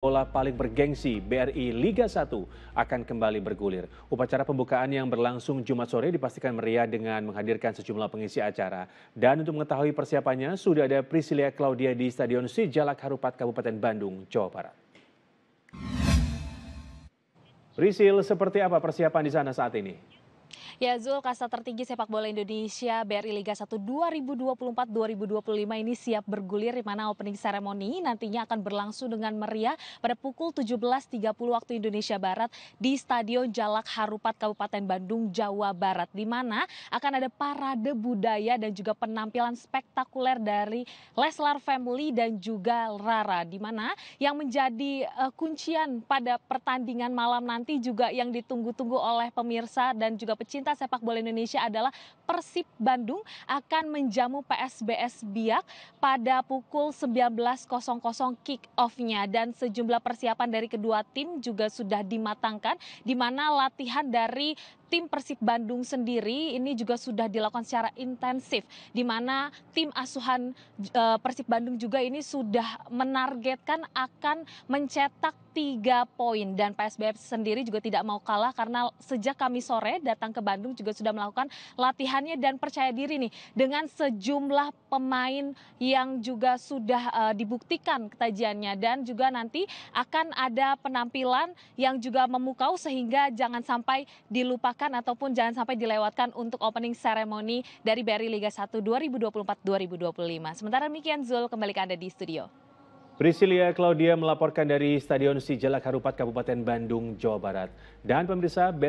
bola paling bergengsi BRI Liga 1 akan kembali bergulir. Upacara pembukaan yang berlangsung Jumat sore dipastikan meriah dengan menghadirkan sejumlah pengisi acara. Dan untuk mengetahui persiapannya, sudah ada Priscilia Claudia di Stadion Sijalak Harupat, Kabupaten Bandung, Jawa Barat. Prisil, seperti apa persiapan di sana saat ini? ya zul kasta tertinggi sepak bola indonesia bri liga 1 2024-2025 ini siap bergulir di mana opening ceremony nantinya akan berlangsung dengan meriah pada pukul 17.30 waktu Indonesia Barat di Stadion Jalak Harupat Kabupaten Bandung Jawa Barat di mana akan ada parade budaya dan juga penampilan spektakuler dari Leslar Family dan juga Rara di mana yang menjadi uh, kuncian pada pertandingan malam nanti juga yang ditunggu-tunggu oleh pemirsa dan juga pecinta pecinta sepak bola Indonesia adalah Persib Bandung akan menjamu PSBS Biak pada pukul 19.00 kick off-nya dan sejumlah persiapan dari kedua tim juga sudah dimatangkan di mana latihan dari tim Persib Bandung sendiri ini juga sudah dilakukan secara intensif di mana tim asuhan eh, Persib Bandung juga ini sudah menargetkan akan mencetak tiga poin dan PSBF sendiri juga tidak mau kalah karena sejak kami sore datang ke Bandung juga sudah melakukan latihannya dan percaya diri nih dengan sejumlah pemain yang juga sudah uh, dibuktikan ketajiannya dan juga nanti akan ada penampilan yang juga memukau sehingga jangan sampai dilupakan dilupakan ataupun jangan sampai dilewatkan untuk opening ceremony dari BRI Liga 1 2024-2025. Sementara demikian Zul kembali ke Anda di studio. Priscilia Claudia melaporkan dari Stadion Sijalak Harupat Kabupaten Bandung, Jawa Barat. Dan pemirsa, BRI